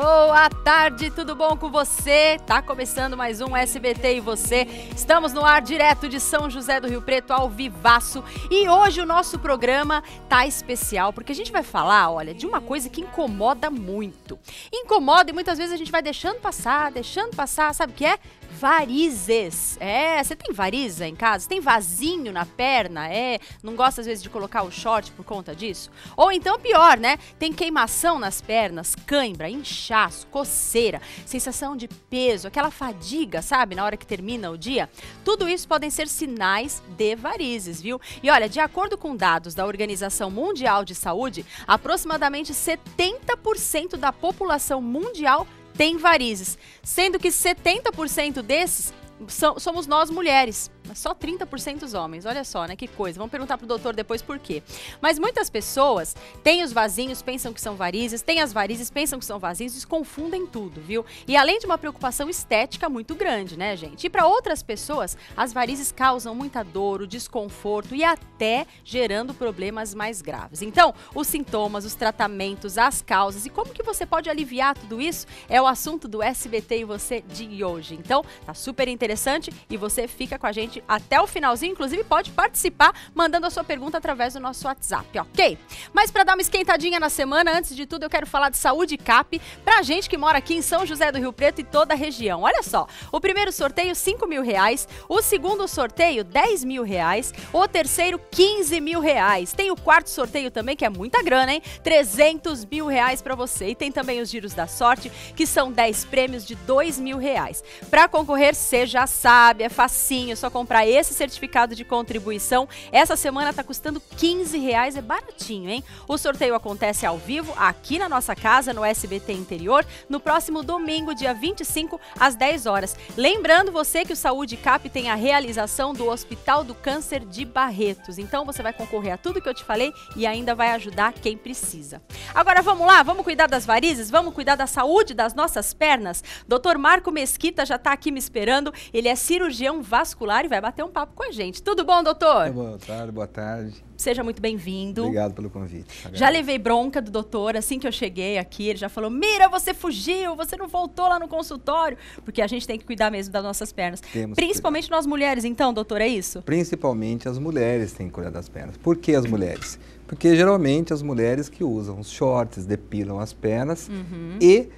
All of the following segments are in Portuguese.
Boa tarde, tudo bom com você? Tá começando mais um SBT e você. Estamos no ar direto de São José do Rio Preto ao Vivaço. E hoje o nosso programa tá especial porque a gente vai falar, olha, de uma coisa que incomoda muito. Incomoda e muitas vezes a gente vai deixando passar, deixando passar, sabe o que é? Varizes. É, você tem variza em casa? Tem vazinho na perna? É, não gosta às vezes de colocar o short por conta disso? Ou então pior, né? Tem queimação nas pernas, cãibra, inchaço, coceira, sensação de peso, aquela fadiga, sabe, na hora que termina o dia? Tudo isso podem ser sinais de varizes, viu? E olha, de acordo com dados da Organização Mundial de Saúde, aproximadamente 70% da população mundial tem varizes, sendo que 70% desses são, somos nós mulheres. Mas só 30% dos homens. Olha só, né? Que coisa. Vamos perguntar pro doutor depois por quê. Mas muitas pessoas têm os vasinhos, pensam que são varizes, têm as varizes, pensam que são vasinhos, confundem tudo, viu? E além de uma preocupação estética muito grande, né, gente? E para outras pessoas, as varizes causam muita dor, o desconforto e até gerando problemas mais graves. Então, os sintomas, os tratamentos, as causas e como que você pode aliviar tudo isso é o assunto do SBT e você de hoje. Então, tá super interessante e você fica com a gente até o finalzinho. Inclusive, pode participar mandando a sua pergunta através do nosso WhatsApp, ok? Mas para dar uma esquentadinha na semana, antes de tudo, eu quero falar de saúde CAP pra gente que mora aqui em São José do Rio Preto e toda a região. Olha só, o primeiro sorteio, 5 mil reais. O segundo sorteio, 10 mil reais. O terceiro, 15 mil reais. Tem o quarto sorteio também, que é muita grana, hein? 300 mil reais para você. E tem também os giros da sorte, que são 10 prêmios de 2 mil reais. Para concorrer, você já sabe, é facinho, só com comprar esse certificado de contribuição. Essa semana está custando 15 reais, é baratinho, hein? O sorteio acontece ao vivo aqui na nossa casa, no SBT Interior, no próximo domingo, dia 25, às 10 horas. Lembrando você que o Saúde Cap tem a realização do Hospital do Câncer de Barretos. Então você vai concorrer a tudo que eu te falei e ainda vai ajudar quem precisa. Agora vamos lá, vamos cuidar das varizes, vamos cuidar da saúde das nossas pernas. Dr. Marco Mesquita já está aqui me esperando. Ele é cirurgião vascular e vai vai bater um papo com a gente. Tudo bom, doutor? Boa tarde, boa tarde. Seja muito bem-vindo. Obrigado pelo convite. Obrigado. Já levei bronca do doutor assim que eu cheguei aqui. Ele já falou: Mira, você fugiu, você não voltou lá no consultório. Porque a gente tem que cuidar mesmo das nossas pernas. Temos Principalmente nós mulheres, então, doutor, é isso? Principalmente as mulheres têm que cuidar das pernas. Por que as mulheres? Porque geralmente as mulheres que usam os shorts depilam as pernas uhum. e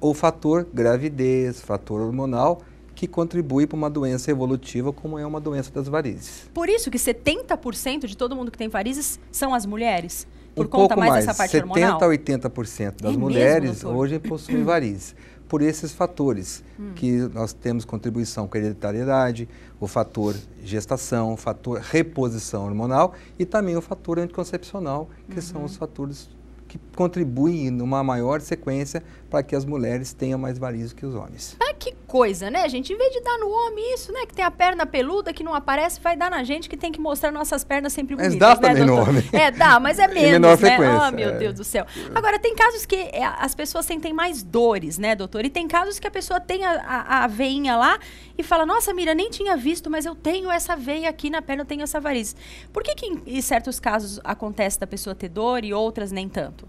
o fator gravidez, fator hormonal que contribui para uma doença evolutiva como é uma doença das varizes. Por isso que 70% de todo mundo que tem varizes são as mulheres? Por um conta mais, mais dessa parte 70 70% a 80% das é mulheres hoje possuem varizes. Por esses fatores hum. que nós temos contribuição com a hereditariedade, o fator gestação, o fator reposição hormonal e também o fator anticoncepcional, que uhum. são os fatores que contribuem numa maior sequência para que as mulheres tenham mais varizes que os homens. Ah, que coisa, né, gente? Em vez de dar no homem isso, né, que tem a perna peluda que não aparece, vai dar na gente que tem que mostrar nossas pernas sempre bonitas, Mas dá né, também no homem. É, dá, mas é menos, menor né? Frequência, oh, meu é. Deus do céu. Agora, tem casos que é, as pessoas sentem mais dores, né, doutor? E tem casos que a pessoa tem a, a, a veinha lá e fala, nossa, Mira, nem tinha visto, mas eu tenho essa veia aqui na perna, eu tenho essa variz. Por que que em, em certos casos acontece da pessoa ter dor e outras nem tanto?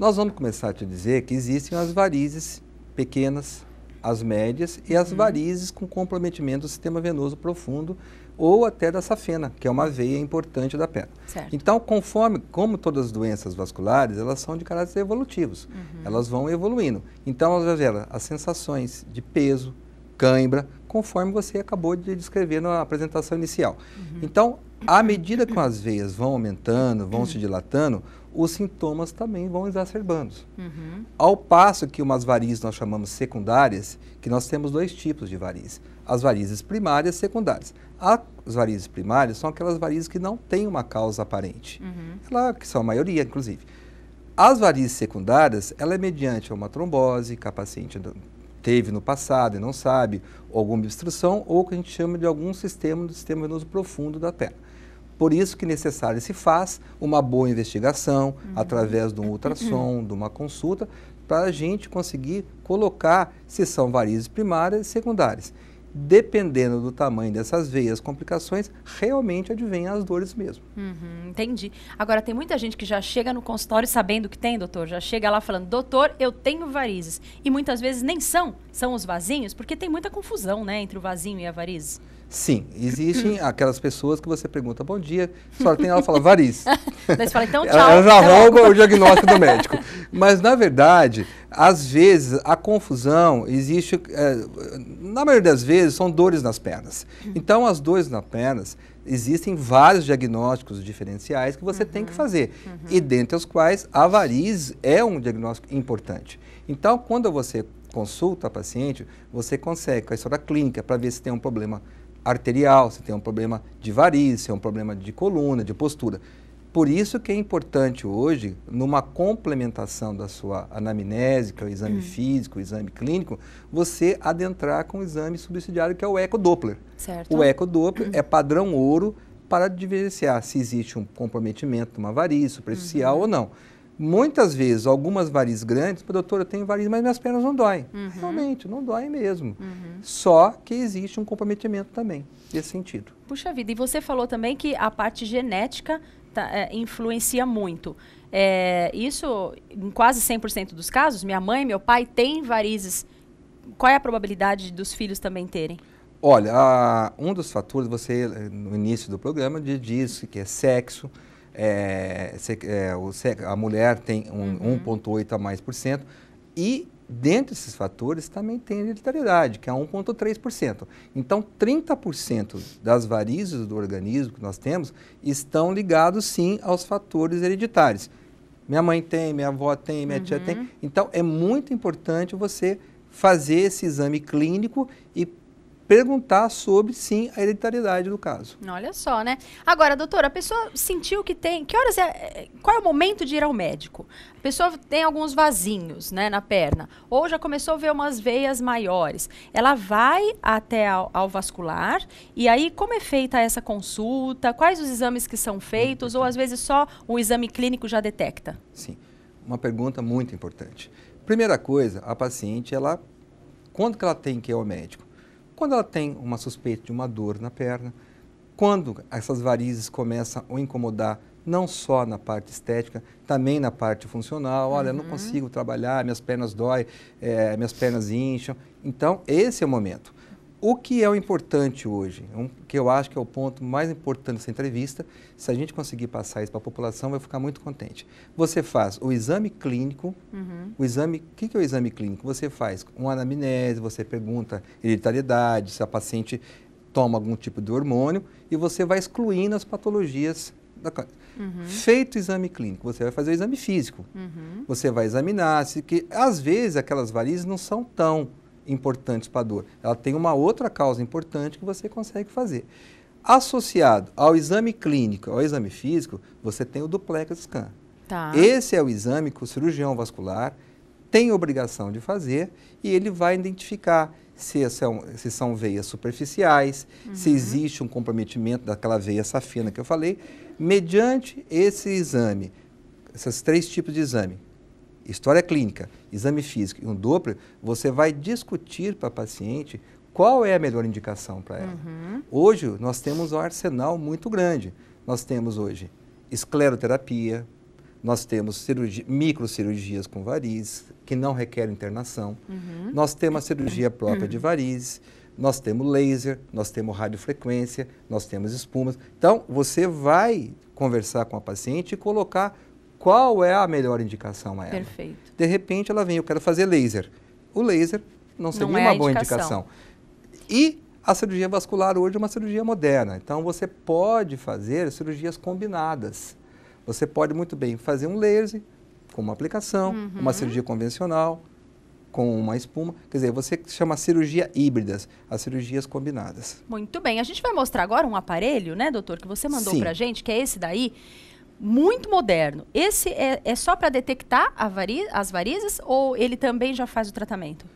Nós vamos começar a te dizer que existem as varizes pequenas, as médias e as uhum. varizes com comprometimento do sistema venoso profundo ou até da safena, que é uma veia importante da perna. Certo. Então, conforme, como todas as doenças vasculares, elas são de caráter evolutivos, uhum. elas vão evoluindo. Então, elas revelam as sensações de peso, cãibra, conforme você acabou de descrever na apresentação inicial. Uhum. Então, à medida que as veias vão aumentando, vão se dilatando, os sintomas também vão exacerbando. Uhum. Ao passo que umas varizes nós chamamos secundárias, que nós temos dois tipos de varizes: as varizes primárias e secundárias. As varizes primárias são aquelas varizes que não têm uma causa aparente, uhum. que são a maioria, inclusive. As varizes secundárias, ela é mediante uma trombose que a paciente teve no passado e não sabe, ou alguma obstrução, ou que a gente chama de algum sistema do sistema venoso profundo da perna. Por isso que necessário se faz uma boa investigação uhum. através de um ultrassom, uhum. de uma consulta, para a gente conseguir colocar se são varizes primárias e secundárias. Dependendo do tamanho dessas veias, complicações, realmente advêm as dores mesmo. Uhum, entendi. Agora, tem muita gente que já chega no consultório sabendo que tem, doutor. Já chega lá falando, doutor, eu tenho varizes. E muitas vezes nem são, são os vasinhos, porque tem muita confusão né, entre o vasinho e a varizes. Sim, existem hum. aquelas pessoas que você pergunta bom dia, só tem ela fala variz. Daí fala, então tchau. Ela já rouba o diagnóstico do médico. Mas, na verdade, às vezes a confusão existe, é, na maioria das vezes, são dores nas pernas. Uhum. Então, as dores nas pernas, existem vários diagnósticos diferenciais que você uhum, tem que uhum. fazer, uhum. e dentre os quais a variz é um diagnóstico importante. Então, quando você consulta a paciente, você consegue, com a história clínica, para ver se tem um problema arterial, se tem um problema de varizes se é um problema de coluna, de postura. Por isso que é importante hoje, numa complementação da sua anamnese, que é o exame uhum. físico, o exame clínico, você adentrar com o exame subsidiário, que é o ecodoppler. doppler O ecodoppler hum. é padrão ouro para diferenciar se existe um comprometimento, uma varícia superficial uhum. ou não. Muitas vezes, algumas varizes grandes, doutor, eu tenho variz, mas minhas pernas não doem. Uhum. Realmente, não doem mesmo. Uhum. Só que existe um comprometimento também nesse sentido. Puxa vida, e você falou também que a parte genética tá, é, influencia muito. É, isso, em quase 100% dos casos, minha mãe, meu pai têm varizes. Qual é a probabilidade dos filhos também terem? Olha, a, um dos fatores, você eh, no início do programa disse que é sexo, é, se, é, o, a mulher tem um, uhum. 1,8 a mais por cento. E dentre esses fatores também tem a hereditariedade, que é 1,3%. Então, 30% das varizes do organismo que nós temos estão ligados sim aos fatores hereditários. Minha mãe tem, minha avó tem, minha uhum. tia tem. Uhum. Então, é muito importante você fazer esse exame clínico e perguntar sobre, sim, a hereditariedade do caso. Olha só, né? Agora, doutora, a pessoa sentiu que tem. Que horas é, é. Qual é o momento de ir ao médico? A pessoa tem alguns vasinhos, né, na perna. Ou já começou a ver umas veias maiores. Ela vai até ao, ao vascular. E aí, como é feita essa consulta? Quais os exames que são feitos? Ou às vezes só o exame clínico já detecta? Sim. Uma pergunta muito importante. Primeira coisa, a paciente, ela. Quando que ela tem que ir ao médico? quando ela tem uma suspeita de uma dor na perna, quando essas varizes começam a incomodar não só na parte estética, também na parte funcional. Olha, uhum. não consigo trabalhar, minhas pernas dói, é, eh, minhas pernas incham. Então, esse é o momento o que é o importante hoje, um, que eu acho que é o ponto mais importante dessa entrevista, se a gente conseguir passar isso para a população, vai ficar muito contente. Você faz o exame clínico, uhum. o exame, o que, que, é o exame clínico? Você faz uma anamnese, você pergunta hereditariedade, se a paciente toma algum tipo de hormônio, e você vai excluindo as patologias da, Uhum. Feito o exame clínico, você vai fazer o exame físico. Uhum. Você vai examinar, se que às vezes aquelas varizes não são tão importantes para a dor. Ela tem uma outra causa importante que você consegue fazer. Associado ao exame clínico, ao exame físico, você tem o duplex scan. Tá. Esse é o exame que o cirurgião vascular tem obrigação de fazer e ele vai identificar se são, se são veias superficiais, uhum. se existe um comprometimento daquela veia safena que eu falei. Mediante esse exame, esses três tipos de exame, história clínica, exame físico e um Doppler, você vai discutir para a paciente qual é a melhor indicação para ela. Uhum. Hoje, nós temos um arsenal muito grande. Nós temos hoje escleroterapia, nós temos cirurgia, microcirurgias com varizes, que não requerem internação, uhum. nós temos a cirurgia própria uhum. de varizes, nós temos laser, nós temos radiofrequência, nós temos espumas. Então, você vai conversar com a paciente e colocar qual é a melhor indicação a ela. Perfeito. De repente ela vem, eu quero fazer laser. O laser não seria não é uma boa indicação. indicação. E a cirurgia vascular hoje é uma cirurgia moderna, então você pode fazer cirurgias combinadas. Você pode muito bem fazer um laser com uma aplicação, uhum. uma cirurgia convencional, com uma espuma. Quer dizer, você chama cirurgia híbridas, as cirurgias combinadas. Muito bem. A gente vai mostrar agora um aparelho, né, doutor, que você mandou para gente, que é esse daí muito moderno. Esse é, é só para detectar as varizes ou ele também já faz o tratamento?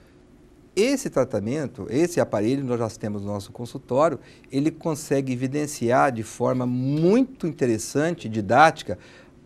Esse tratamento, esse aparelho, nós já temos no nosso consultório, ele consegue evidenciar de forma muito interessante, didática,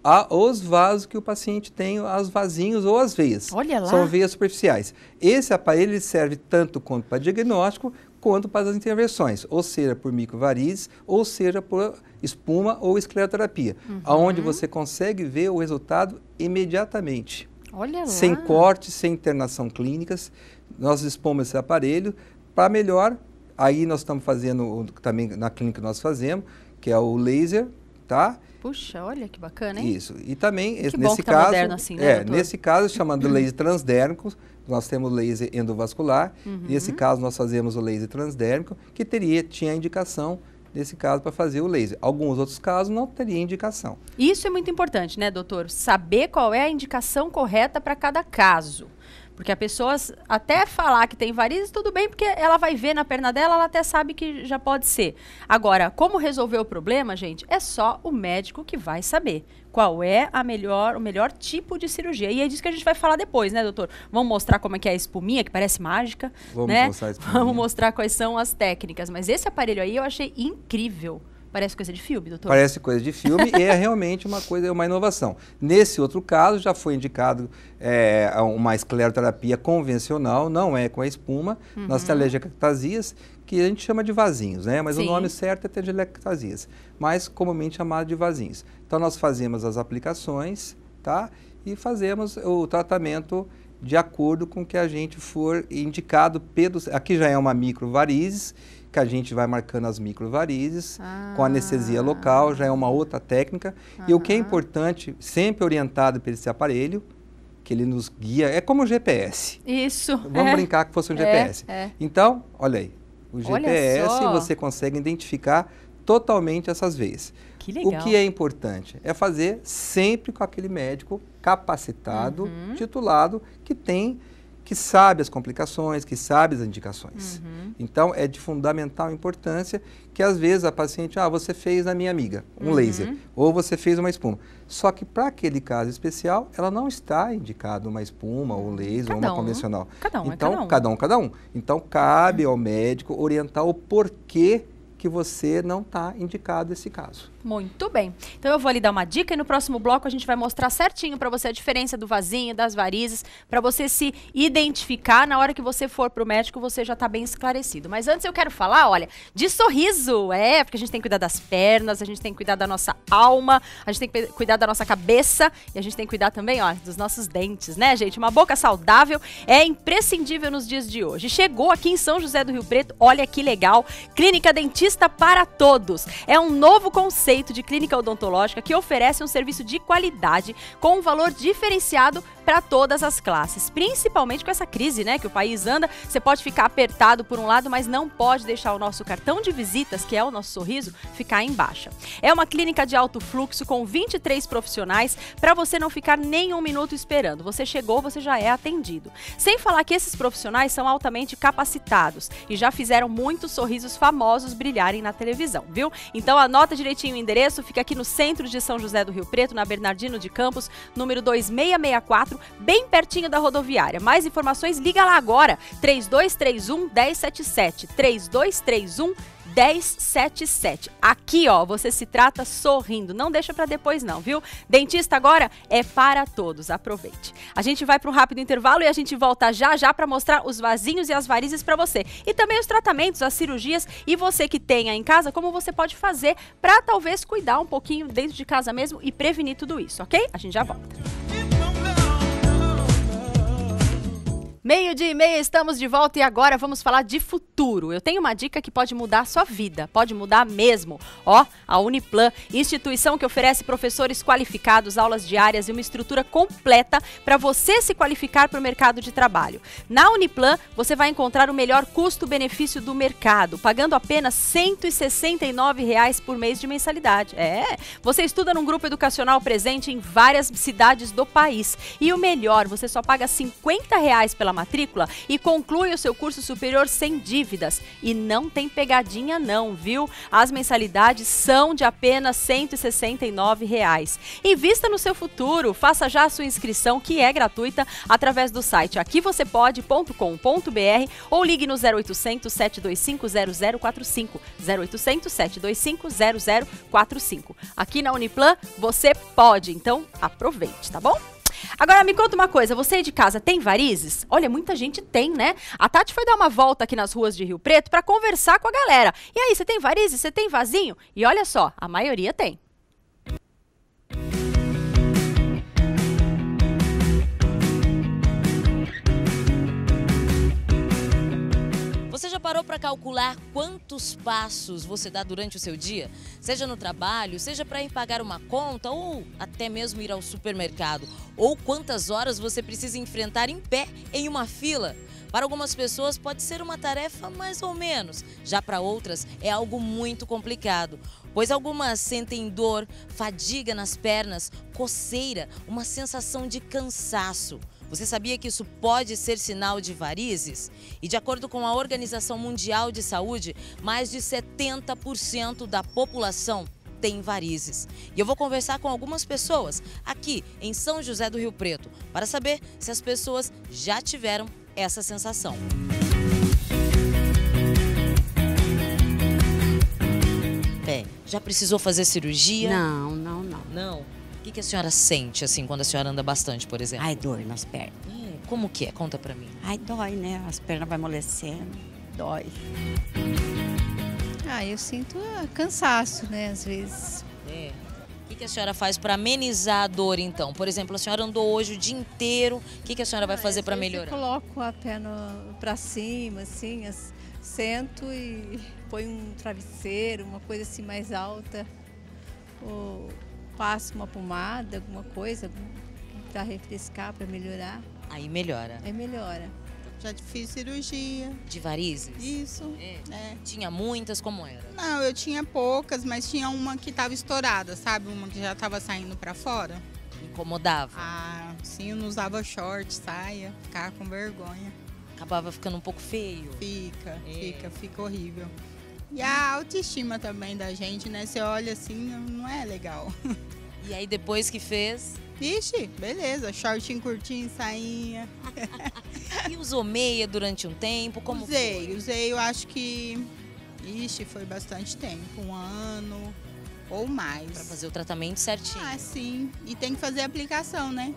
a, os vasos que o paciente tem, as vasinhos ou as veias. Olha lá. São veias superficiais. Esse aparelho serve tanto quanto para diagnóstico quanto para as intervenções, ou seja, por microvarizes, ou seja, por espuma ou escleroterapia, uhum. aonde você consegue ver o resultado imediatamente. Olha lá. Sem corte, sem internação clínicas, nós expomos esse aparelho para melhor. Aí nós estamos fazendo também na clínica nós fazemos, que é o laser, tá? Puxa, olha que bacana, hein? Isso. E também que nesse bom que tá caso, assim, né, é, doutor? nesse caso chamando laser transdérmico, nós temos laser endovascular, uhum. nesse caso nós fazemos o laser transdérmico, que teria, tinha indicação nesse caso para fazer o laser. Alguns outros casos não teria indicação. Isso é muito importante, né, doutor? Saber qual é a indicação correta para cada caso. Porque a pessoa até falar que tem varizes, tudo bem, porque ela vai ver na perna dela, ela até sabe que já pode ser. Agora, como resolver o problema, gente, é só o médico que vai saber qual é a melhor, o melhor tipo de cirurgia. E é disso que a gente vai falar depois, né, doutor? Vamos mostrar como é que é a espuminha, que parece mágica. Vamos né? mostrar a espuminha. Vamos mostrar quais são as técnicas. Mas esse aparelho aí eu achei incrível. Parece coisa de filme, doutor? Parece coisa de filme e é realmente uma coisa, é uma inovação. Nesse outro caso, já foi indicado é, uma escleroterapia convencional, não é com a espuma, uhum. nas telangiectasias, que a gente chama de vasinhos, né? Mas Sim. o nome certo é teledectasias, mas comumente chamado de vasinhos. Então nós fazemos as aplicações, tá? E fazemos o tratamento de acordo com que a gente for indicado pelos. Aqui já é uma microvarizes, que a gente vai marcando as microvarizes ah. com anestesia local, já é uma outra técnica. Ah. E o que é importante, sempre orientado por esse aparelho, que ele nos guia, é como o GPS. Isso. Vamos é. brincar que fosse um é. GPS. É. Então, olha aí, o GPS você consegue identificar totalmente essas veias. Que legal. O que é importante é fazer sempre com aquele médico capacitado, uhum. titulado, que tem que sabe as complicações, que sabe as indicações. Uhum. Então, é de fundamental importância que, às vezes, a paciente, ah, você fez na minha amiga um uhum. laser, ou você fez uma espuma. Só que, para aquele caso especial, ela não está indicada uma espuma, ou laser, cada ou uma um, né? convencional. Cada um, então, é cada, então, um. cada um. Cada um, Então, cabe ao médico orientar o porquê que você não está indicado esse caso. Muito bem. Então eu vou lhe dar uma dica e no próximo bloco a gente vai mostrar certinho para você a diferença do vasinho, das varizes, para você se identificar na hora que você for pro médico, você já tá bem esclarecido. Mas antes eu quero falar, olha, de sorriso, é, porque a gente tem que cuidar das pernas, a gente tem que cuidar da nossa alma, a gente tem que cuidar da nossa cabeça e a gente tem que cuidar também, ó, dos nossos dentes, né, gente? Uma boca saudável é imprescindível nos dias de hoje. Chegou aqui em São José do Rio Preto, olha que legal, Clínica Dentista para Todos. É um novo conceito conceito de clínica odontológica que oferece um serviço de qualidade com um valor diferenciado para todas as classes, principalmente com essa crise, né, que o país anda, você pode ficar apertado por um lado, mas não pode deixar o nosso cartão de visitas, que é o nosso sorriso, ficar em baixa. É uma clínica de alto fluxo com 23 profissionais para você não ficar nem um minuto esperando. Você chegou, você já é atendido. Sem falar que esses profissionais são altamente capacitados e já fizeram muitos sorrisos famosos brilharem na televisão, viu? Então anota direitinho endereço, fica aqui no centro de São José do Rio Preto, na Bernardino de Campos, número 2664, bem pertinho da rodoviária. Mais informações, liga lá agora, 3231 1077, 3231 1077. 1077. Aqui, ó, você se trata sorrindo. Não deixa para depois não, viu? Dentista agora é para todos. Aproveite. A gente vai para um rápido intervalo e a gente volta já já para mostrar os vasinhos e as varizes para você. E também os tratamentos, as cirurgias e você que tenha em casa, como você pode fazer para talvez cuidar um pouquinho dentro de casa mesmo e prevenir tudo isso, OK? A gente já volta. Meio dia e meia, estamos de volta e agora vamos falar de futuro. Eu tenho uma dica que pode mudar a sua vida, pode mudar mesmo. Ó, a Uniplan, instituição que oferece professores qualificados, aulas diárias e uma estrutura completa para você se qualificar para o mercado de trabalho. Na Uniplan, você vai encontrar o melhor custo-benefício do mercado, pagando apenas R$ 169 por mês de mensalidade. É, você estuda num grupo educacional presente em várias cidades do país. E o melhor, você só paga R$ 50 pela matrícula e conclui o seu curso superior sem dívidas. E não tem pegadinha não, viu? As mensalidades são de apenas R$ 169. e Invista no seu futuro, faça já a sua inscrição que é gratuita através do site aquivocepode.com.br ou ligue no 0800 725 0045, 0800 725 0045. Aqui na Uniplan você pode, então aproveite, tá bom? Agora me conta uma coisa, você de casa tem varizes? Olha, muita gente tem, né? A Tati foi dar uma volta aqui nas ruas de Rio Preto para conversar com a galera. E aí, você tem varizes? Você tem vazinho? E olha só, a maioria tem. já parou para calcular quantos passos você dá durante o seu dia? Seja no trabalho, seja para ir pagar uma conta ou até mesmo ir ao supermercado. Ou quantas horas você precisa enfrentar em pé em uma fila? Para algumas pessoas pode ser uma tarefa mais ou menos, já para outras é algo muito complicado, pois algumas sentem dor, fadiga nas pernas, coceira, uma sensação de cansaço. Você sabia que isso pode ser sinal de varizes? E de acordo com a Organização Mundial de Saúde, mais de 70% da população tem varizes. E eu vou conversar com algumas pessoas aqui em São José do Rio Preto para saber se as pessoas já tiveram essa sensação. Bem, já precisou fazer cirurgia? Não, não, não. Não? que, que a senhora sente, assim, quando a senhora anda bastante, por exemplo? Ai, dor nas pernas. Hum, como que é? Conta pra mim. Ai, dói, né? As pernas vai amolecendo, dói. Ah, eu sinto ah, cansaço, né, às vezes. É. O que, que a senhora faz para amenizar a dor, então? Por exemplo, a senhora andou hoje o dia inteiro, o que, que a senhora vai ah, fazer para melhorar? Eu coloco a perna para cima, assim, as, sento e põe um travesseiro, uma coisa assim mais alta, ou passo uma pomada, alguma coisa para refrescar, para melhorar. Aí melhora. Aí melhora. Já fiz cirurgia. De varizes? Isso. É. É. Tinha muitas, como era? Não, eu tinha poucas, mas tinha uma que estava estourada, sabe? Uma que já estava saindo para fora. Incomodava? Ah, sim, eu não usava short, saia, ficava com vergonha. Acabava ficando um pouco feio? Fica, é. fica, fica horrível. E a autoestima também da gente, né? Você olha assim, não é legal. E aí depois que fez? Ixi, beleza, shortinho curtinho, sainha. e usou meia durante um tempo? Como usei, foi? usei, eu acho que. Ixi, foi bastante tempo um ano ou mais. Pra fazer o tratamento certinho. Ah, sim. E tem que fazer a aplicação, né?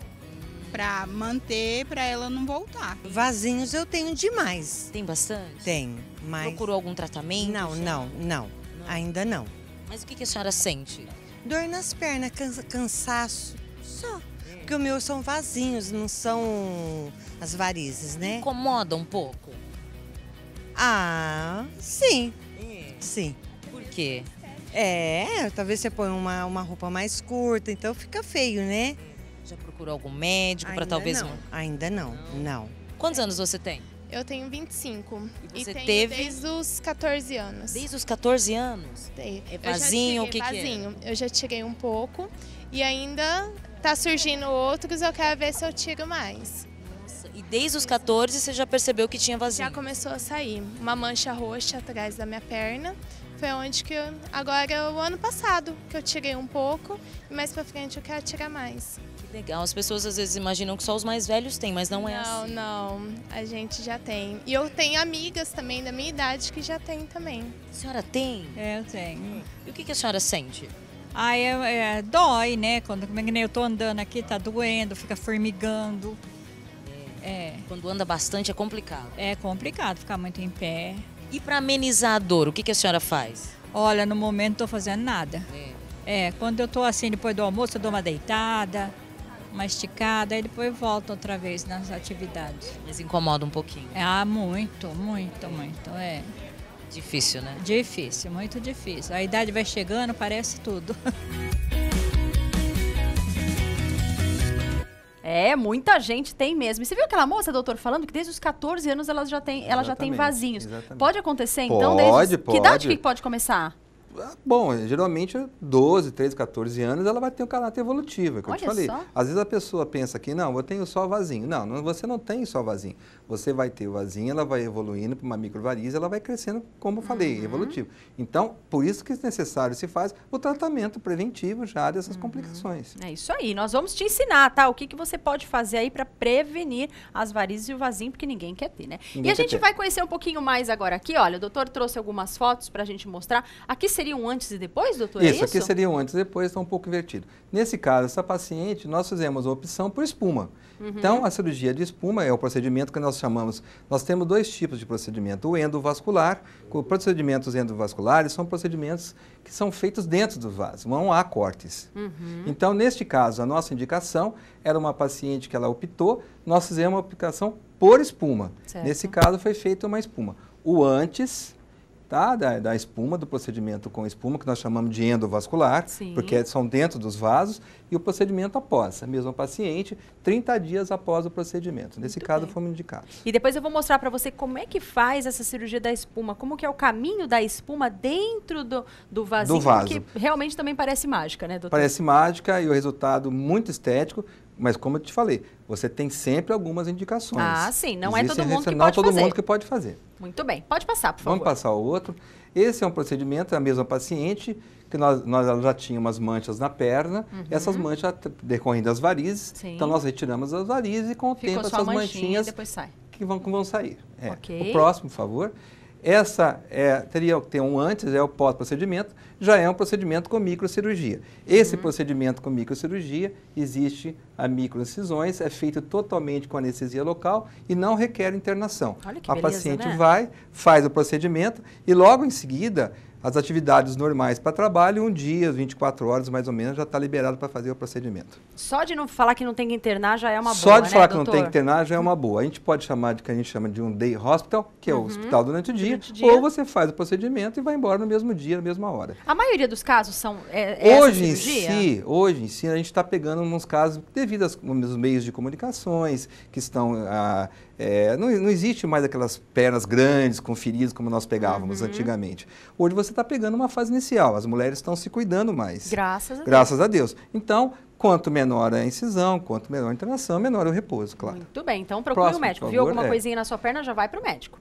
Pra manter, pra ela não voltar. vazinhos eu tenho demais. Tem bastante? Tenho. Mas... Procurou algum tratamento? Não, não, não, não, Ainda não. Mas o que, a senhora sente? Dor nas pernas, cansa, cansaço, só. Porque o meu são vasinhos, não são as varizes, né? Incomoda um pouco? Ah, sim. É. Sim. Por quê? É, talvez você põe uma, uma roupa mais curta, então fica feio, né? Já procurou algum médico para talvez não? Ainda não. não. Quantos anos você tem? Eu tenho 25. E você e teve? Desde os 14 anos. Desde os 14 anos? É vazinho, o que, vazinho. que é? Vazinho. Eu já tirei um pouco e ainda tá surgindo outros, eu quero ver se eu tiro mais. Nossa, e desde os 14 você já percebeu que tinha vazinho? Já começou a sair uma mancha roxa atrás da minha perna. Foi onde que eu, agora é o ano passado que eu tirei um pouco e mais pra frente eu quero tirar mais. Legal, as pessoas às vezes imaginam que só os mais velhos têm, mas não é não, assim. Não, não, a gente já tem. E eu tenho amigas também da minha idade que já tem também. A senhora tem? É, eu tenho. E o que, que a senhora sente? Ah, é, é, dói, né? Quando é eu tô andando aqui, tá doendo, fica formigando. É. é. Quando anda bastante é complicado. É complicado ficar muito em pé. E para amenizar a dor, o que, que a senhora faz? Olha, no momento não tô fazendo nada. É. é. quando eu tô assim, depois do almoço, eu dou uma deitada, uma esticada e depois volta outra vez nas atividades. Mas incomoda um pouquinho. Ah, muito, muito, muito, é. Difícil, né? Difícil, muito difícil. A idade vai chegando, parece tudo. É, muita gente tem mesmo. você viu aquela moça, doutor, falando que desde os 14 anos ela já tem, ela já tem vasinhos. Exatamente. Pode acontecer, então? Pode, desde... pode. Que idade que pode começar? Ah, bom, geralmente 12, 13, 14 anos ela vai ter um caráter evolutivo, é que Olha eu te falei. Só. Às vezes a pessoa pensa que não, eu tenho só vasinho. Não, não, você não tem só vasinho. Você vai ter o vasinho, ela vai evoluindo para uma microvariz, ela vai crescendo, como eu falei, uhum. evolutivo. Então, por isso que é necessário se faz o tratamento preventivo já dessas uhum. complicações. É isso aí. Nós vamos te ensinar, tá? O que, que você pode fazer aí para prevenir as varizes e o vasinho, porque ninguém quer ter, né? Ninguém e a gente ter. vai conhecer um pouquinho mais agora aqui. Olha, o doutor trouxe algumas fotos para a gente mostrar. Aqui você seria um antes e depois, doutor? Isso, é isso? aqui seria um antes e depois, está então um pouco invertido. Nesse caso, essa paciente, nós fizemos a opção por espuma. Uhum. Então, a cirurgia de espuma é o procedimento que nós chamamos. Nós temos dois tipos de procedimento: o endovascular. Procedimentos endovasculares são procedimentos que são feitos dentro do vaso, não há cortes. Uhum. Então, neste caso, a nossa indicação era uma paciente que ela optou, nós fizemos uma aplicação por espuma. Certo. Nesse caso, foi feita uma espuma. O antes tá? Da, da, espuma, do procedimento com espuma, que nós chamamos de endovascular, Sim. porque são dentro dos vasos, e o procedimento após, a mesma paciente, 30 dias após o procedimento. Nesse Muito caso, bem. fomos indicados. E depois eu vou mostrar para você como é que faz essa cirurgia da espuma, como que é o caminho da espuma dentro do, do vasinho, do vaso. que realmente também parece mágica, né, doutor? Parece mágica e o resultado muito estético, mas como eu te falei, você tem sempre algumas indicações. Ah, sim. Não é Existe é todo mundo que não pode todo fazer. mundo que pode fazer. Muito bem. Pode passar, por favor. Vamos passar ao outro. Esse é um procedimento, é a mesma paciente, que nós, nós ela já tinha umas manchas na perna, uhum. essas manchas decorrem das varizes. Sim. Então, nós retiramos as varizes e com o Ficou tempo essas depois manchinhas que vão, que vão sair. É. Okay. O próximo, por favor. Essa é, teria que ter um antes, é o pós-procedimento, já é um procedimento com microcirurgia. Esse uhum. procedimento com microcirurgia, existe a microincisões, é feito totalmente com anestesia local e não requer internação. Olha que a beleza, paciente né? vai, faz o procedimento e logo em seguida as atividades normais para trabalho, um dia, 24 horas mais ou menos, já está liberado para fazer o procedimento. Só de não falar que não tem que internar já é uma boa. Só de né, falar doutor? que não tem que internar já é uma boa. A gente pode chamar de que a gente chama de um day hospital, que é uhum. o hospital durante o, dia, durante o dia, ou você faz o procedimento e vai embora no mesmo dia, na mesma hora. A maioria dos casos são. É, é hoje em si, hoje em si, a gente está pegando alguns casos devido aos, aos meios de comunicações que estão. Ah, é, não, não, existe mais aquelas pernas grandes, com feridas, como nós pegávamos uhum. antigamente. Hoje você está pegando uma fase inicial, as mulheres estão se cuidando mais. Graças a Graças Deus. a Deus. Então, quanto menor a incisão, quanto menor a internação, menor o repouso, claro. Muito bem, então procure Próximo, o médico. Viu alguma é. coisinha na sua perna, já vai para o médico.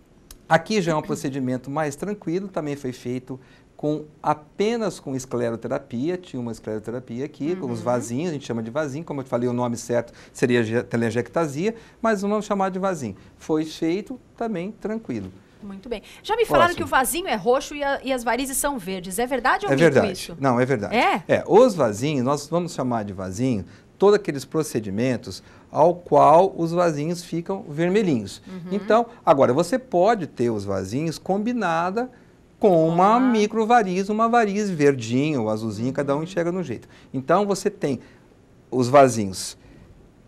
Aqui já é um procedimento mais tranquilo, também foi feito com apenas com escleroterapia, tinha uma escleroterapia aqui, uhum. com os uhum. vasinhos, a gente chama de vasinho, como eu te falei, o nome certo seria telangiectasia, mas vamos chamar de vasinho. Foi feito também tranquilo. Muito bem. Já me falaram que o vasinho é roxo e, a, e, as varizes são verdes. É verdade ou é verdade. isso? Não, é verdade. É? é? Os vasinhos, nós vamos chamar de vasinho todos aqueles procedimentos ao qual os vasinhos ficam vermelhinhos. Uhum. Então, agora, você pode ter os vasinhos combinada com uma ah. micro variz, uma variz verdinha ou azulzinha, cada um enxerga no jeito. Então você tem os vasinhos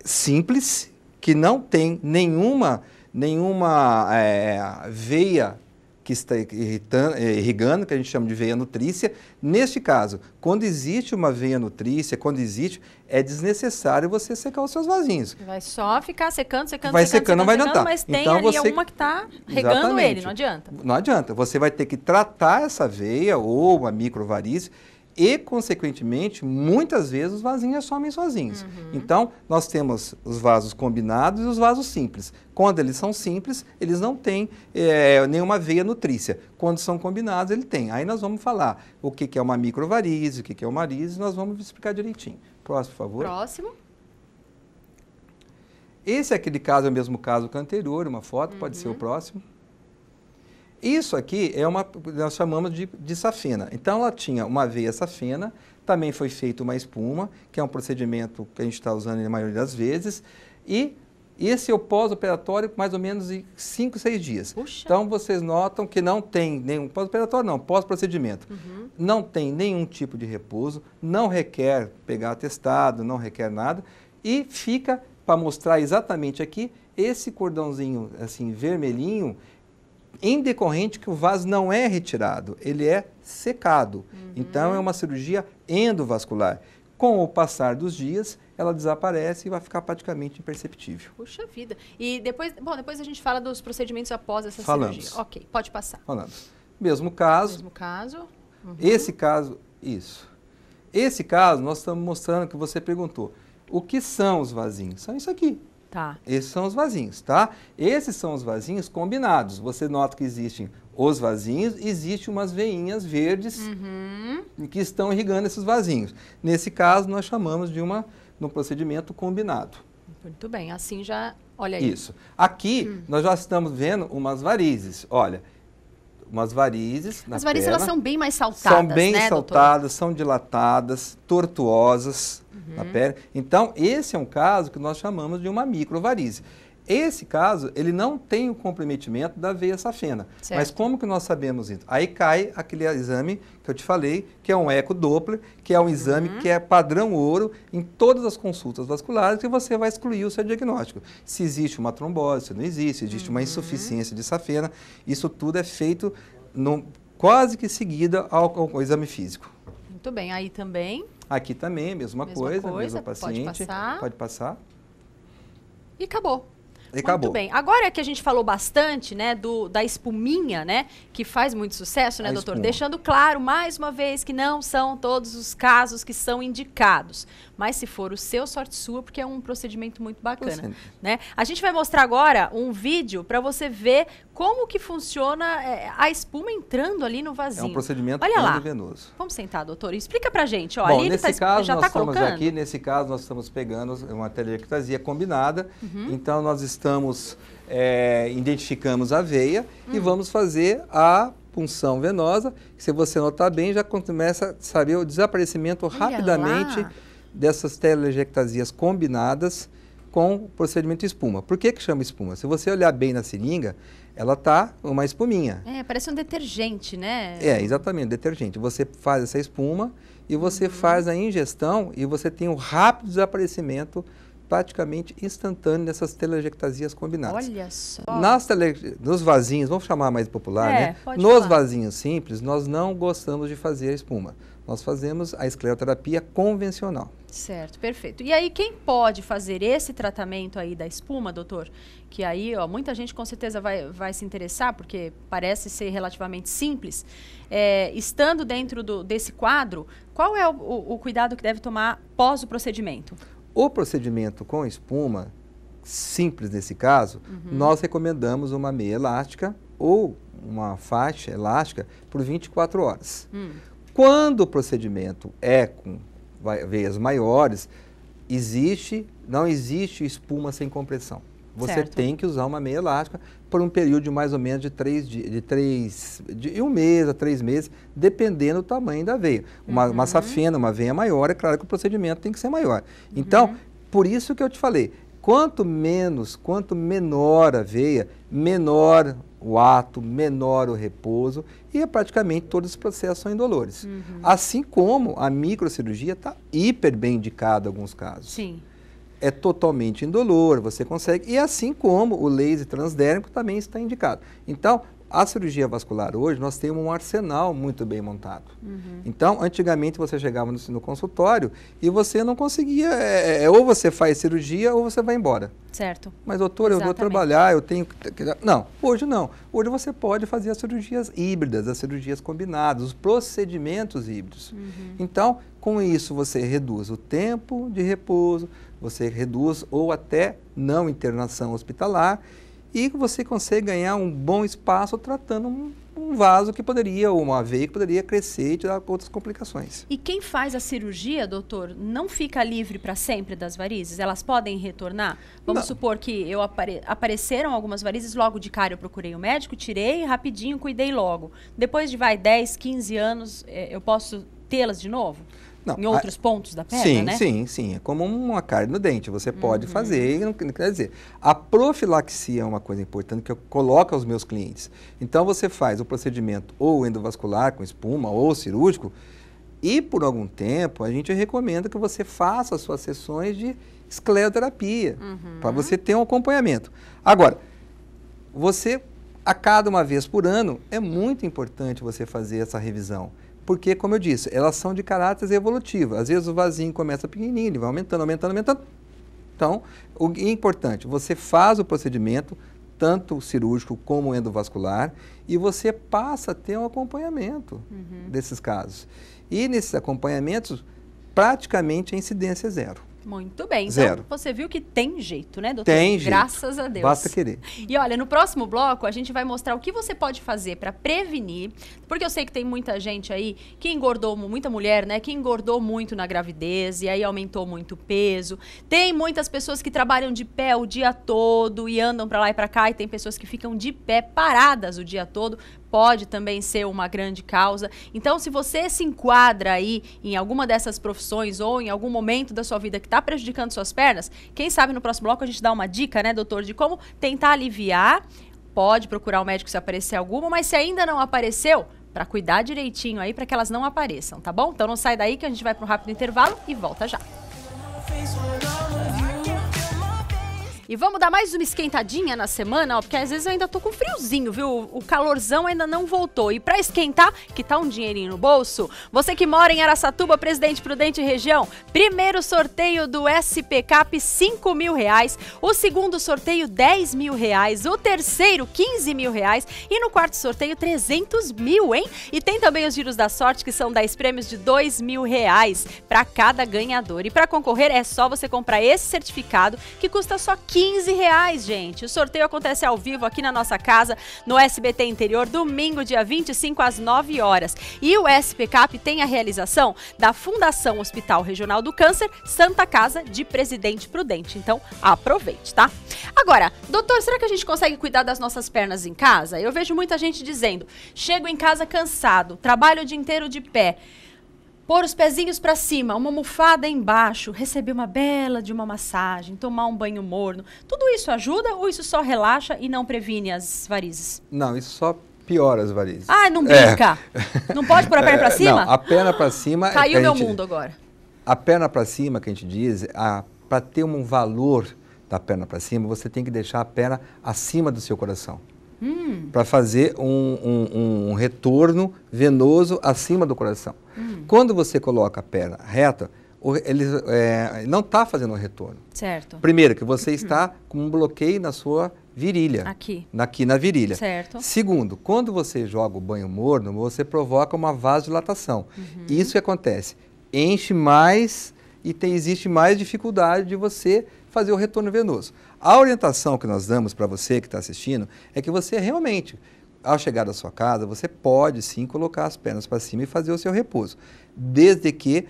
simples, que não tem nenhuma, nenhuma é, veia que está eh, irrigando, que a gente chama de veia nutrícia. Neste caso, quando existe uma veia nutrícia, quando existe, é desnecessário você secar os seus vasinhos. Vai só ficar secando, secando, vai secando, secando não vai secando, adiantar. Mas tem então, ali você... alguma que está regando Exatamente. ele, não adianta. Não adianta. Você vai ter que tratar essa veia ou uma microvarize e, consequentemente, muitas vezes os vasinhos somem sozinhos. Uhum. Então, nós temos os vasos combinados e os vasos simples. Quando eles são simples, eles não têm é, nenhuma veia nutrícia. Quando são combinados, ele tem. Aí nós vamos falar o que, é uma microvarize, o que, que é uma varize, nós vamos explicar direitinho. Próximo, por favor. Próximo. Esse é aquele caso, é o mesmo caso que o anterior, uma foto, uhum. pode ser o uhum. próximo. Isso aqui é uma, nós chamamos de, de safena. Então ela tinha uma veia safena, também foi feita uma espuma, que é um procedimento que a gente está usando na maioria das vezes, e esse é o pós-operatório mais ou menos em 5, 6 dias. Puxa. Então vocês notam que não tem nenhum pós-operatório, não, pós-procedimento. Uhum. Não tem nenhum tipo de repouso, não requer pegar atestado, não requer nada, e fica para mostrar exatamente aqui esse cordãozinho assim vermelhinho, em decorrente que o vaso não é retirado, ele é secado. Uhum. Então é uma cirurgia endovascular. Com o passar dos dias, ela desaparece e vai ficar praticamente imperceptível. Puxa vida. E depois, bom, depois a gente fala dos procedimentos após essa Falamos. cirurgia. OK, pode passar. Falando. Mesmo caso. Mesmo caso. Uhum. Esse caso, isso. Esse caso nós estamos mostrando que você perguntou. O que são os vasinhos? São isso aqui. Tá. Esses são os vasinhos, tá? Esses são os vasinhos combinados. Você nota que existem os vasinhos, existem umas veinhas verdes uhum. que estão irrigando esses vasinhos. Nesse caso, nós chamamos de uma no procedimento combinado. Muito bem, assim já, olha aí. Isso. Aqui hum. nós já estamos vendo umas varizes. Olha, umas varizes. As varizes perna. elas são bem mais saltadas. São bem né, saltadas, doutor? são dilatadas, tortuosas uhum. na perna. Então, esse é um caso que nós chamamos de uma microvarize. Esse caso, ele não tem o comprometimento da veia safena. Certo. Mas como que nós sabemos isso? Aí cai aquele exame que eu te falei, que é um eco Doppler, que é um uhum. exame que é padrão ouro em todas as consultas vasculares que você vai excluir o seu diagnóstico. Se existe uma trombose, se não existe, se existe uhum. uma insuficiência de safena, isso tudo é feito no, quase que seguida ao, ao, ao exame físico. Muito bem, aí também? Aqui também, mesma, mesma coisa, coisa, paciente. Pode passar. Pode passar. E acabou. E acabou. bem. Agora que a gente falou bastante, né, do, da espuminha, né, que faz muito sucesso, né, a doutor? Espuma. Deixando claro, mais uma vez, que não são todos os casos que são indicados. Mas se for o seu, sorte sua, porque é um procedimento muito bacana, né? A gente vai mostrar agora um vídeo para você ver como que funciona é, a espuma entrando ali no vazio? É um procedimento Olha lá. venoso. Vamos sentar, doutor. Explica pra gente. Ó, Bom, ali tá nesse tá, caso, já nós tá estamos colocando. aqui, nesse caso, nós estamos pegando uma teleectasia combinada. Uhum. Então, nós estamos, é, identificamos a veia uhum. e vamos fazer a punção venosa, se você notar bem, já começa a saber o desaparecimento Olha rapidamente lá. dessas teleectasias combinadas com o procedimento espuma. Por que, que chama espuma? Se você olhar bem na seringa, ela está uma espuminha. É, parece um detergente, né? É, exatamente, detergente. Você faz essa espuma e você uhum. faz a ingestão e você tem um rápido desaparecimento praticamente instantâneo dessas telejectasias combinadas. Olha só. Nas tele... Nos vasinhos, vamos chamar mais popular, é, né? Nos falar. vasinhos simples, nós não gostamos de fazer a espuma nós fazemos a escleroterapia convencional. Certo, perfeito. E aí, quem pode fazer esse tratamento aí da espuma, doutor? Que aí, ó, muita gente com certeza vai, vai se interessar, porque parece ser relativamente simples. É, estando dentro do, desse quadro, qual é o, o, o cuidado que deve tomar pós o procedimento? O procedimento com espuma, simples nesse caso, uhum. nós recomendamos uma meia elástica ou uma faixa elástica por 24 horas. Hum. Quando o procedimento é com veias maiores, existe, não existe espuma sem compressão. Você certo. tem que usar uma meia elástica por um período de mais ou menos de três, de, de três, de um mês a três meses, dependendo do tamanho da veia. Uma, uhum. uma safena, uma veia maior, é claro que o procedimento tem que ser maior. Então, uhum. Então, por isso que eu te falei, quanto menos, quanto menor a veia, menor o ato, menor o repouso, e é praticamente todos os processos são indolores. Uhum. Assim como a microcirurgia está hiper bem indicada em alguns casos. Sim. É totalmente indolor, você consegue. E assim como o laser transdérmico também está indicado. Então, a cirurgia vascular hoje, nós temos um arsenal muito bem montado. Uhum. Então, antigamente você chegava no, no, consultório e você não conseguia, é, é, é ou você faz cirurgia ou você vai embora. Certo. Mas doutor, eu vou trabalhar, eu tenho Não, hoje não. Hoje você pode fazer as cirurgias híbridas, as cirurgias combinadas, os procedimentos híbridos. Uhum. Então, com isso você reduz o tempo de repouso, você reduz ou até não internação hospitalar e você consegue ganhar um bom espaço tratando um, um vaso que poderia, ou uma veia que poderia crescer e te dar outras complicações. E quem faz a cirurgia, doutor, não fica livre para sempre das varizes? Elas podem retornar? Vamos não. supor que eu apare apareceram algumas varizes, logo de cara eu procurei o um médico, tirei rapidinho, cuidei logo. Depois de vai 10, 15 anos, é, eu posso tê-las de novo? Não, em outros a... pontos da perna, sim, né? Sim, sim. sim. É como uma carne no dente. Você pode uhum. fazer e não quer dizer. A profilaxia é uma coisa importante que eu coloco aos meus clientes. Então você faz o procedimento ou endovascular com espuma ou cirúrgico e por algum tempo a gente recomenda que você faça as suas sessões de escleroterapia uhum. para você ter um acompanhamento. Agora, você a cada uma vez por ano é muito importante você fazer essa revisão porque, como eu disse, elas são de caráter evolutivo. Às vezes o vasinho começa pequenininho, ele vai aumentando, aumentando, aumentando. Então, o é importante, você faz o procedimento, tanto cirúrgico como endovascular, e você passa a ter um acompanhamento uhum. desses casos. E nesses acompanhamentos, praticamente a incidência é zero. Muito bem. Então, Zero. você viu que tem jeito, né, doutor? Tem jeito. Graças a Deus. Basta querer. E olha, no próximo bloco a gente vai mostrar o que você pode fazer para prevenir, porque eu sei que tem muita gente aí que engordou, muita mulher, né, que engordou muito na gravidez e aí aumentou muito o peso. Tem muitas pessoas que trabalham de pé o dia todo e andam para lá e para cá e tem pessoas que ficam de pé paradas o dia todo pode também ser uma grande causa. Então, se você se enquadra aí em alguma dessas profissões ou em algum momento da sua vida que está prejudicando suas pernas, quem sabe no próximo bloco a gente dá uma dica, né, doutor, de como tentar aliviar. Pode procurar o um médico se aparecer alguma, mas se ainda não apareceu, para cuidar direitinho aí para que elas não apareçam, tá bom? Então não sai daí que a gente vai para um rápido intervalo e volta já. Música e vamos dar mais uma esquentadinha na semana, ó, porque às vezes eu ainda tô com friozinho, viu? O calorzão ainda não voltou. E para esquentar, que tá um dinheirinho no bolso, você que mora em Aracatuba, Presidente Prudente Região, primeiro sorteio do SP Cap, 5 mil reais. O segundo sorteio, 10 mil reais. O terceiro, 15 mil reais. E no quarto sorteio, 300 mil, hein? E tem também os giros da sorte, que são 10 prêmios de 2 mil reais para cada ganhador. E para concorrer, é só você comprar esse certificado, que custa só 15 15 reais, gente. O sorteio acontece ao vivo aqui na nossa casa, no SBT Interior, domingo, dia 25 às 9 horas. E o SPCAP tem a realização da Fundação Hospital Regional do Câncer, Santa Casa de Presidente Prudente. Então, aproveite, tá? Agora, doutor, será que a gente consegue cuidar das nossas pernas em casa? Eu vejo muita gente dizendo: chego em casa cansado, trabalho o dia inteiro de pé pôr os pezinhos para cima, uma almofada embaixo, receber uma bela de uma massagem, tomar um banho morno. Tudo isso ajuda ou isso só relaxa e não previne as varizes? Não, isso só piora as varizes. Ah, não é. brinca. É. Não pode pôr a perna para é, cima? Não, a perna para cima é Caiu meu gente, mundo agora. A perna para cima que a gente diz, para ter um valor da perna para cima, você tem que deixar a perna acima do seu coração hum. para fazer um, um, um, retorno venoso acima do coração. Hum. Quando você coloca a perna reta, é, ele é, não está fazendo um retorno. Certo. Primeiro, que você uhum. está com um bloqueio na sua virilha. Aqui. Aqui na virilha. Certo. Segundo, quando você joga o banho morno, você provoca uma vasodilatação. Uhum. Isso que acontece. Enche mais e tem, existe mais dificuldade de você fazer o retorno venoso. A orientação que nós damos para você que está assistindo é que você realmente, ao chegar da sua casa, você pode sim colocar as pernas para cima e fazer o seu repouso, desde que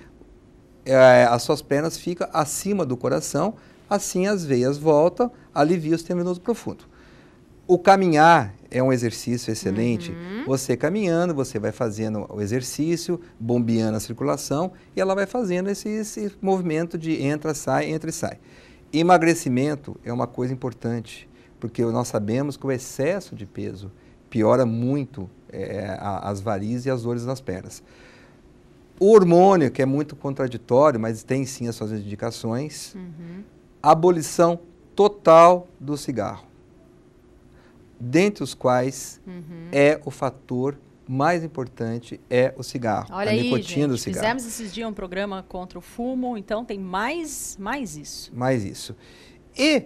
é, as suas pernas ficam acima do coração, assim as veias voltam, alivia o sistema profundos. profundo. O caminhar é um exercício excelente. Uhum. Você caminhando, você vai fazendo o exercício, bombeando a circulação e ela vai fazendo esse, esse movimento de entra, sai, entra e sai. Emagrecimento é uma coisa importante, porque nós sabemos que o excesso de peso piora muito é, é as varizes e as dores nas pernas. O hormônio, que é muito contraditório, mas tem sim as suas indicações. Uhum. Abolição total do cigarro, dentre os quais uhum. é o fator mais importante é o cigarro, Olha a aí, nicotina gente, do cigarro. Fizemos esses dias um programa contra o fumo, então tem mais, mais isso. Mais isso. E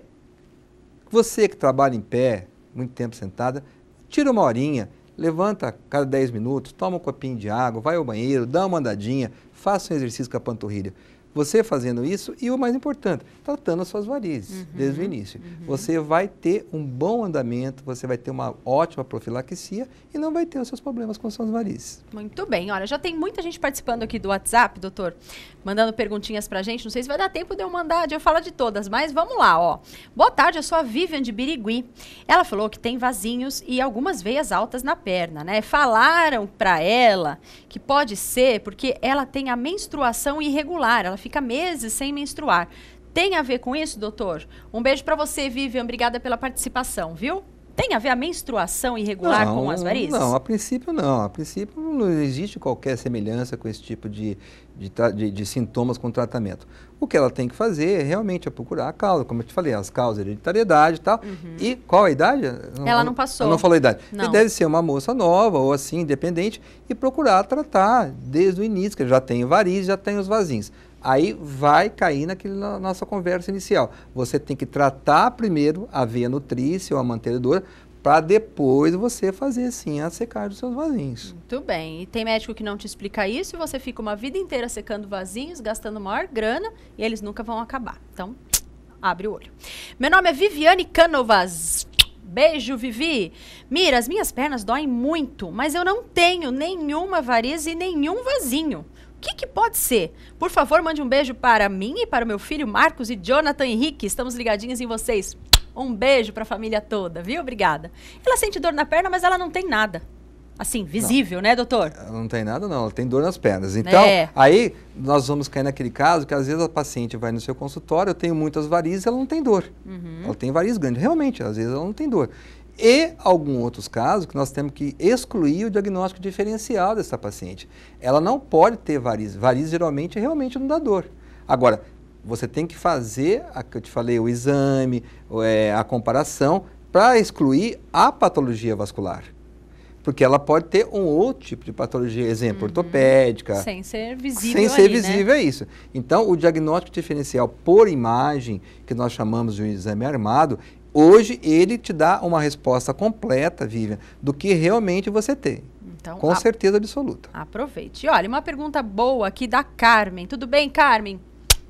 você que trabalha em pé, muito tempo sentada, tira uma horinha, levanta a cada 10 minutos, toma um copinho de água, vai ao banheiro, dá uma andadinha, faça um exercício com a panturrilha. Você fazendo isso e o mais importante, tratando as suas varizes uhum, desde o início. Uhum. Você vai ter um bom andamento, você vai ter uma ótima profilaxia e não vai ter os seus problemas com suas varizes. Muito bem. Olha, já tem muita gente participando aqui do WhatsApp, doutor, mandando perguntinhas pra gente. Não sei se vai dar tempo de eu mandar, de eu falar de todas, mas vamos lá, ó. Boa tarde, eu sou a Vivian de Birigui. Ela falou que tem vasinhos e algumas veias altas na perna, né? Falaram para ela que pode ser porque ela tem a menstruação irregular, ela fica meses sem menstruar. Tem a ver com isso, doutor? Um beijo para você, Vivian. Obrigada pela participação, viu? Tem a ver a menstruação irregular não, com as varizes? Não, a princípio não. A princípio não existe qualquer semelhança com esse tipo de, de, de, de sintomas com tratamento. O que ela tem que fazer é realmente é procurar a causa, como eu te falei, as causas de hereditariedade e tal. Uhum. E qual a idade? Ela não, não passou. Ela não falou a idade. Não. E deve ser uma moça nova ou assim, independente, e procurar tratar desde o início, que já tem varizes, já tem os vasinhos. Aí vai cair naquela nossa conversa inicial. Você tem que tratar primeiro a veia nutrícia ou a mantenedora para depois você fazer sim a secar dos seus vasinhos. Muito bem. E tem médico que não te explica isso e você fica uma vida inteira secando vasinhos, gastando maior grana e eles nunca vão acabar. Então, abre o olho. Meu nome é Viviane Canovas. Beijo, Vivi. Mira, as minhas pernas doem muito, mas eu não tenho nenhuma variz e nenhum vasinho. O que, que, pode ser? Por favor, mande um beijo para mim e para o meu filho Marcos e Jonathan Henrique. Estamos ligadinhos em vocês. Um beijo para a família toda, viu? Obrigada. Ela sente dor na perna, mas ela não tem nada. Assim, visível, não. né, doutor? Ela não tem nada, não. Ela tem dor nas pernas. Então, é. aí nós vamos cair naquele caso que às vezes a paciente vai no seu consultório, eu tenho muitas varizes, ela não tem dor. Uhum. Ela tem variz grande. Realmente, às vezes ela não tem dor e alguns outros casos que nós temos que excluir o diagnóstico diferencial dessa paciente. Ela não pode ter varizes. Varizes geralmente é realmente não dá dor. Agora, você tem que fazer, a, que eu te falei, o exame, é, a comparação, para excluir a patologia vascular. Porque ela pode ter um outro tipo de patologia, exemplo, uhum. ortopédica. Sem ser visível. Sem ser né? visível, né? é isso. Então, o diagnóstico diferencial por imagem, que nós chamamos de um exame armado, Hoje ele te dá uma resposta completa, Vivian, do que realmente você tem. Então, com a... certeza absoluta. Aproveite. E olha, uma pergunta boa aqui da Carmen. Tudo bem, Carmen?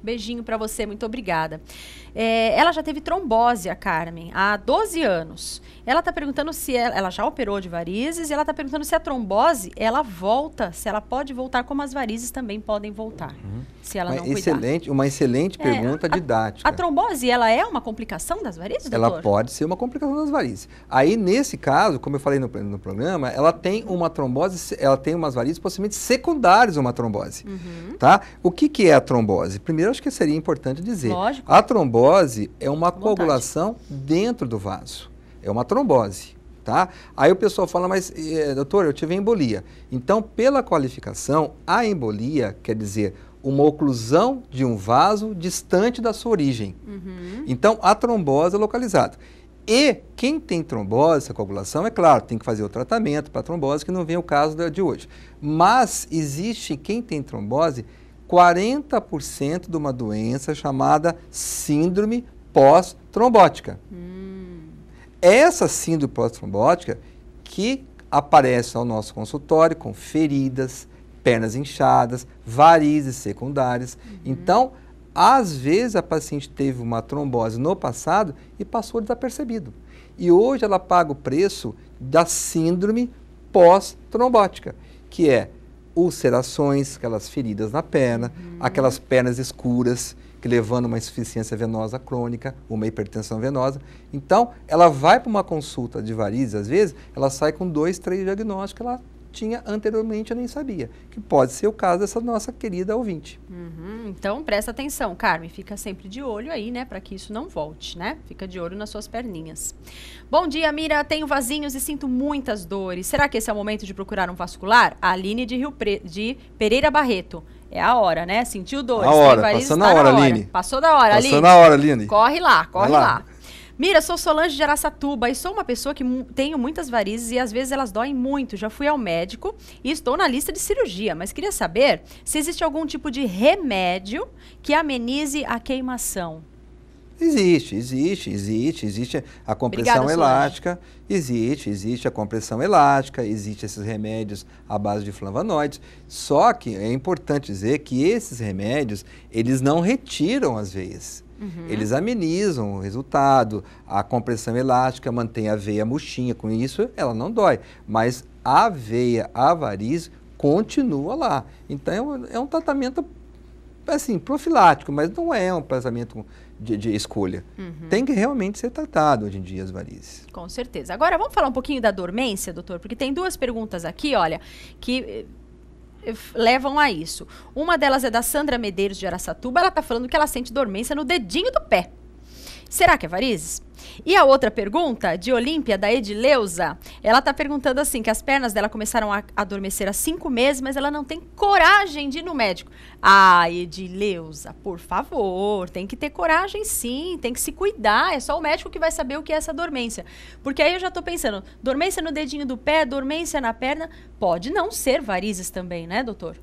Beijinho para você, muito obrigada. É, ela já teve trombose, a Carmen, há 12 anos. Ela está perguntando se ela, ela, já operou de varizes e ela está perguntando se a trombose ela volta, se ela pode voltar, como as varizes também podem voltar, uhum. se ela uma não excelente, cuidar. Uma excelente é, pergunta é, a, didática. A, trombose, ela é uma complicação das varizes, doutor? Ela pode ser uma complicação das varizes. Aí, nesse caso, como eu falei no, no programa, ela tem uma trombose, ela tem umas varizes possivelmente secundárias a uma trombose, uhum. tá? O que, que é a trombose? Primeiro, acho que seria importante dizer. Lógico. A trombose trombose é uma Vontade. coagulação dentro do vaso. É uma trombose. Tá? Aí o pessoal fala, mas eh, doutor, eu tive embolia. Então, pela qualificação, a embolia quer dizer uma oclusão de um vaso distante da sua origem. Uhum. Então, a trombose é localizada. E quem tem trombose, essa coagulação, é claro, tem que fazer o tratamento para trombose, que não vem o caso de hoje. Mas existe quem tem trombose 40% de uma doença chamada síndrome pós-trombótica. Hum. Essa síndrome pós-trombótica que aparece ao nosso consultório com feridas, pernas inchadas, varizes secundárias. Uhum. Então, às vezes a paciente teve uma trombose no passado e passou desapercebido. E hoje ela paga o preço da síndrome pós-trombótica, que é ulcerações, aquelas feridas na perna, uhum. aquelas pernas escuras, que levando uma insuficiência venosa crônica, uma hipertensão venosa. Então, ela vai para uma consulta de varizes, às vezes, ela sai com dois, três diagnósticos, ela tinha anteriormente, eu nem sabia. Que pode ser o caso dessa nossa querida ouvinte. Uhum, então, presta atenção, Carmen. Fica sempre de olho aí, né? Para que isso não volte, né? Fica de olho nas suas perninhas. Bom dia, Mira. Tenho vasinhos e sinto muitas dores. Será que esse é o momento de procurar um vascular? A Aline de, Rio Pre... de Pereira Barreto. É a hora, né? Sentiu dores. A hora, passou tá na hora, Aline. Passou da hora, Aline. Passou na hora, Aline. Corre lá, corre lá. lá. Mira, sou Solange de Araçatuba e sou uma pessoa que tenho muitas varizes e às vezes elas doem muito. Já fui ao médico e estou na lista de cirurgia, mas queria saber se existe algum tipo de remédio que amenize a queimação. Existe, existe, existe, existe a compressão Obrigada, elástica, existe, existe a compressão elástica, existe esses remédios à base de flavonoides. Só que é importante dizer que esses remédios, eles não retiram as veias. Uhum. Eles amenizam o resultado, a compressão elástica mantém a veia murchinha, com isso ela não dói, mas a veia, a variz, continua lá. Então é, é um tratamento assim, profilático, mas não é um tratamento de, de escolha. Uhum. Tem que realmente ser tratado hoje em dia as varizes. Com certeza. Agora vamos falar um pouquinho da dormência, doutor, porque tem duas perguntas aqui, olha, que eh, levam a isso. Uma delas é da Sandra Medeiros de Araçatuba. Ela está falando que ela sente dormência no dedinho do pé. Será que é varizes? E a outra pergunta, de Olímpia, da Edileuza, ela está perguntando assim, que as pernas dela começaram a adormecer há cinco meses, mas ela não tem coragem de ir no médico. Ah, Edileuza, por favor, tem que ter coragem sim, tem que se cuidar, é só o médico que vai saber o que é essa dormência. Porque aí eu já estou pensando, dormência no dedinho do pé, dormência na perna, pode não ser varizes também, né, doutor?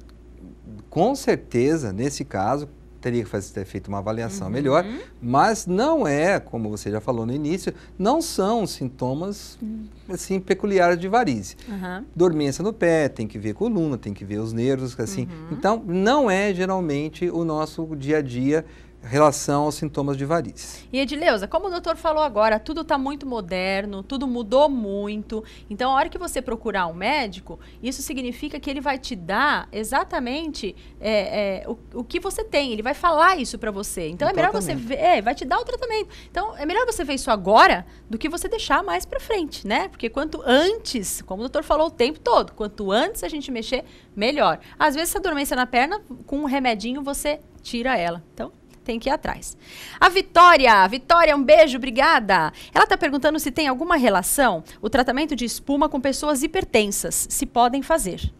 Com certeza, nesse caso, teria que fazer, feito uma avaliação uhum. melhor, mas não é, como você já falou no início, não são sintomas uhum. assim peculiares de varize. Uhum. Dormência no pé, tem que ver coluna, tem que ver os nervos, assim. Uhum. Então, não é geralmente o nosso dia a dia relação aos sintomas de varizes. E Edileuza, como o doutor falou agora, tudo está muito moderno, tudo mudou muito. Então, a hora que você procurar um médico, isso significa que ele vai te dar exatamente é, é, o, o, que você tem. Ele vai falar isso para você. Então, é melhor você ver, é, vai te dar o tratamento. Então, é melhor você ver isso agora do que você deixar mais para frente, né? Porque quanto antes, como o doutor falou o tempo todo, quanto antes a gente mexer, melhor. Às vezes, essa dormência na perna, com um remedinho, você tira ela. Então, tem que ir atrás. A Vitória, Vitória, um beijo, obrigada. Ela está perguntando se tem alguma relação o tratamento de espuma com pessoas hipertensas, se podem fazer.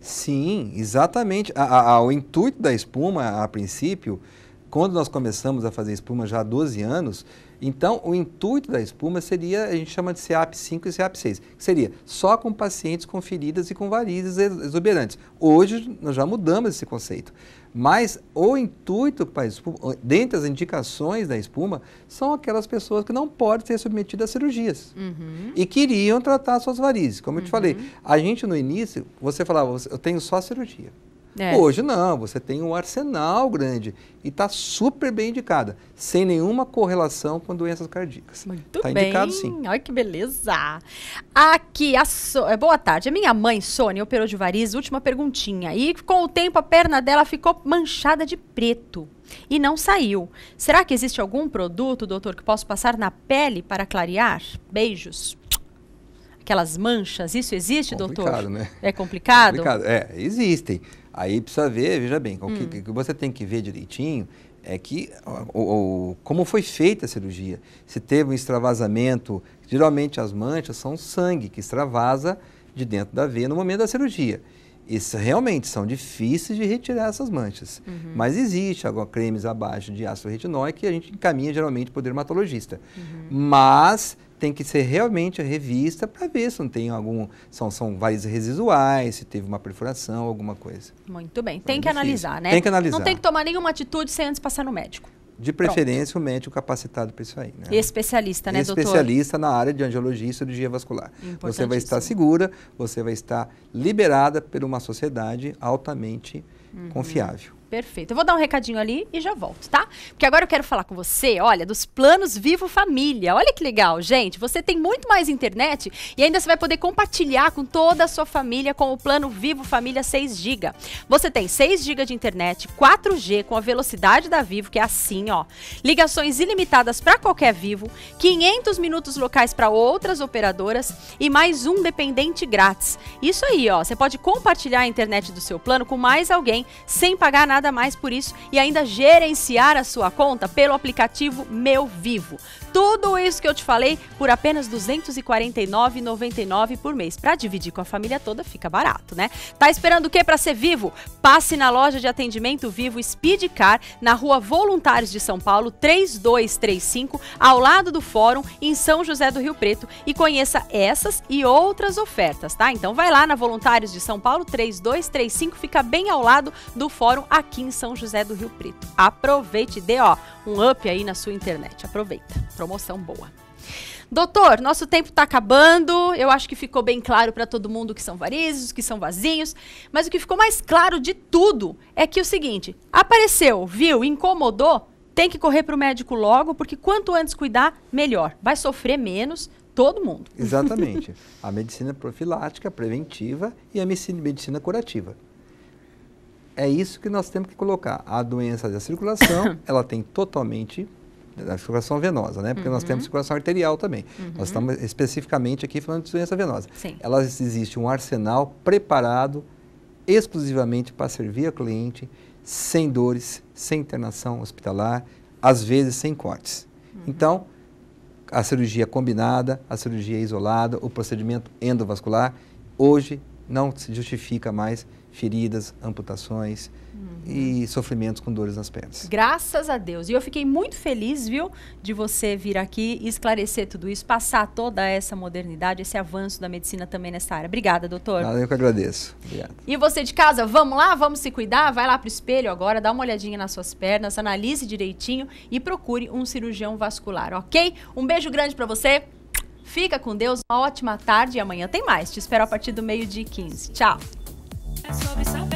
Sim, exatamente. A, a, o intuito da espuma, a princípio, quando nós começamos a fazer espuma já há 12 anos, então o intuito da espuma seria, a gente chama de CEAP 5 e CEAP 6, que seria só com pacientes com feridas e com varizes exuberantes. Hoje nós já mudamos esse conceito. Mas o intuito para a espuma, dentre as indicações da espuma, são aquelas pessoas que não podem ser submetidas a cirurgias uhum. e queriam tratar suas varizes. Como eu te falei, uhum. a gente no início, você falava, eu tenho só cirurgia. É. Hoje não, você tem um arsenal grande e está super bem indicada, sem nenhuma correlação com doenças cardíacas. Muito tá bem. indicado sim. Olha que beleza. Aqui, a so... É, boa tarde. A minha mãe, Sônia, operou de variz, última perguntinha. E com o tempo a perna dela ficou manchada de preto e não saiu. Será que existe algum produto, doutor, que posso passar na pele para clarear? Beijos aquelas manchas, isso existe, complicado, doutor? Né? É complicado? É complicado, é, existem. Aí precisa ver, veja bem, hum. o que, que, você tem que ver direitinho é que o, o, como foi feita a cirurgia, se teve um extravasamento, geralmente as manchas são sangue que extravasa de dentro da veia no momento da cirurgia. Isso realmente são difíceis de retirar essas manchas. Uhum. Mas existe alguns cremes abaixo de ácido retinóico que a gente encaminha geralmente para o dermatologista. Uhum. Mas tem que ser realmente revista para ver se não tem algum. São, são varizes residuais, se teve uma perfuração, alguma coisa. Muito bem. Tem é que difícil. analisar, né? Tem que analisar. Não tem que tomar nenhuma atitude sem antes passar no médico. De preferência, Pronto. o médico capacitado para isso aí. Né? Especialista, né, Especialista doutor? Especialista na área de angiologia e cirurgia vascular. Você vai estar segura, você vai estar liberada por uma sociedade altamente uhum. confiável. Perfeito. Eu vou dar um recadinho ali e já volto, tá? Porque agora eu quero falar com você, olha, dos planos Vivo Família. Olha que legal, gente. Você tem muito mais internet e ainda você vai poder compartilhar com toda a sua família com o plano Vivo Família 6 GB. Você tem 6 GB de internet, 4G com a velocidade da Vivo, que é assim, ó. Ligações ilimitadas para qualquer Vivo, 500 minutos locais para outras operadoras e mais um dependente grátis. Isso aí, ó. Você pode compartilhar a internet do seu plano com mais alguém sem pagar nada nada mais por isso e ainda gerenciar a sua conta pelo aplicativo Meu Vivo. Tudo isso que eu te falei por apenas R$ 249,99 por mês. Para dividir com a família toda fica barato, né? Tá esperando o quê para ser vivo? Passe na loja de atendimento Vivo Speedcar, na Rua Voluntários de São Paulo, 3235, ao lado do Fórum, em São José do Rio Preto e conheça essas e outras ofertas, tá? Então vai lá na Voluntários de São Paulo, 3235, fica bem ao lado do Fórum aqui em São José do Rio Preto. Aproveite e dê, ó, um up aí na sua internet. Aproveita. Pronto promoção boa. Doutor, nosso tempo está acabando. Eu acho que ficou bem claro para todo mundo que são varizes, que são vazinhos. Mas o que ficou mais claro de tudo é que o seguinte: apareceu, viu, incomodou, tem que correr para o médico logo, porque quanto antes cuidar, melhor. Vai sofrer menos, todo mundo. Exatamente. a medicina profilática, preventiva e a medicina curativa. É isso que nós temos que colocar. A doença da circulação, ela tem totalmente da circulação venosa, né? Porque uhum. nós temos circulação arterial também. Uhum. Nós estamos especificamente aqui falando de doença venosa. Elas existe um arsenal preparado exclusivamente para servir a cliente, sem dores, sem internação hospitalar, às vezes sem cortes. Uhum. Então, a cirurgia combinada, a cirurgia isolada, o procedimento endovascular, hoje não se justifica mais feridas, amputações uhum. e sofrimentos com dores nas pernas. Graças a Deus. E eu fiquei muito feliz, viu, de você vir aqui esclarecer tudo isso, passar toda essa modernidade, esse avanço da medicina também nessa área. Obrigada, doutor. Nada, eu que agradeço. Obrigado. E você de casa, vamos lá, vamos se cuidar, vai lá para o espelho agora, dá uma olhadinha nas suas pernas, analise direitinho e procure um cirurgião vascular, ok? Um beijo grande para você. Fica com Deus, uma ótima tarde e amanhã tem mais. Te espero a partir do meio-dia e 15. Tchau! É be saber.